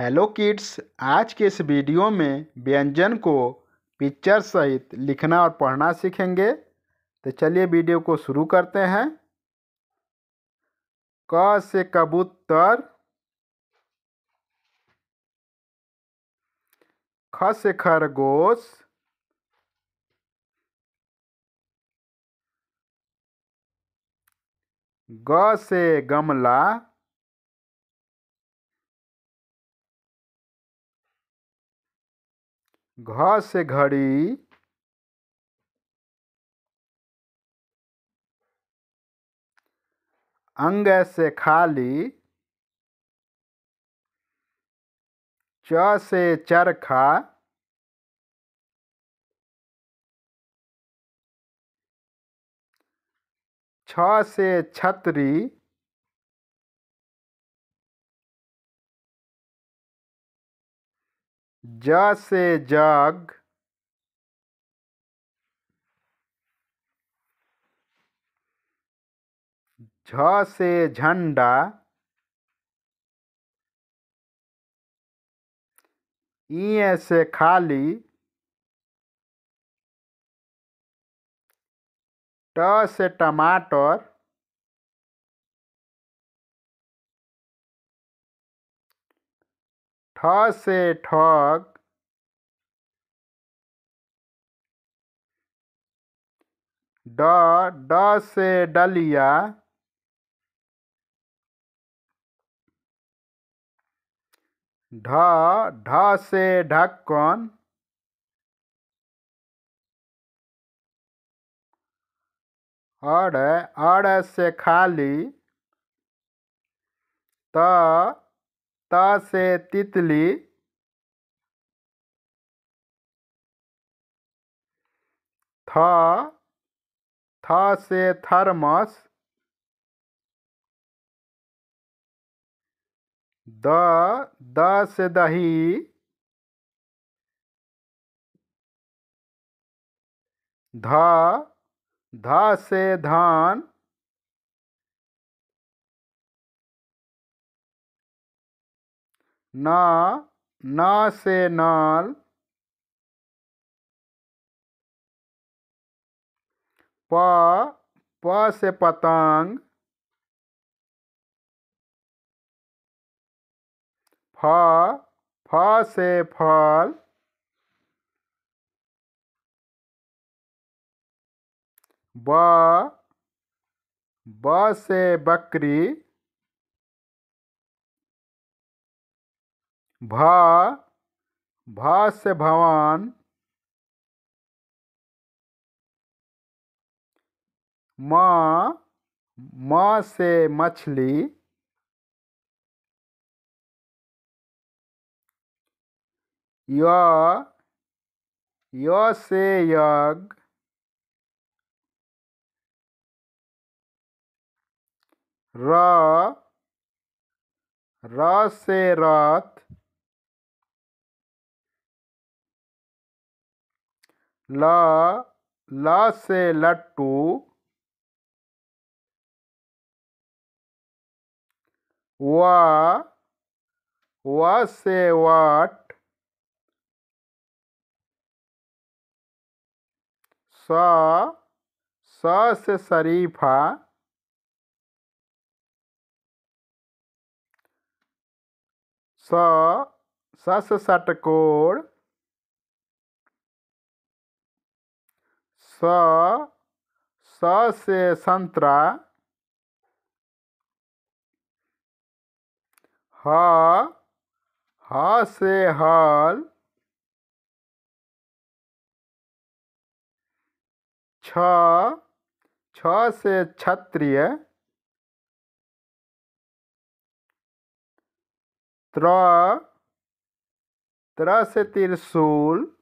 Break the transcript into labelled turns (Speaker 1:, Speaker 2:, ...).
Speaker 1: hello kids आज के इस वीडियो में व्यंजन को पिक्चर सहित लिखना और पढ़ना सीखेंगे तो चलिए वीडियो को शुरू करते हैं क से कबूतर ख से खरगोश ग से गमला घ से घड़ी अंग से खाली च से चरखा छ से छतरी जा से जाग झ से झंडा ई से खाली ट से टमाटर ठ से ठग ड ड से डलिया ढ ढ से ढक्कन अड़ अड़ से खाली त ता से तितली था था से थर्मस द द से दही ध ध से धान ना ना से नाल पा पा से पतंग फा फा से फल बा बा से बकरी भा भा से भवान माँ माँ से मछली य य से यज्ञ रा, रा से रात ला ला से लट्टू वा वा से वाट सा सा से शरीफा सा सा से षटकोण स स से संतरा ह ह से हल छ छ से क्षत्रिय त्र त्र से त्रिशूल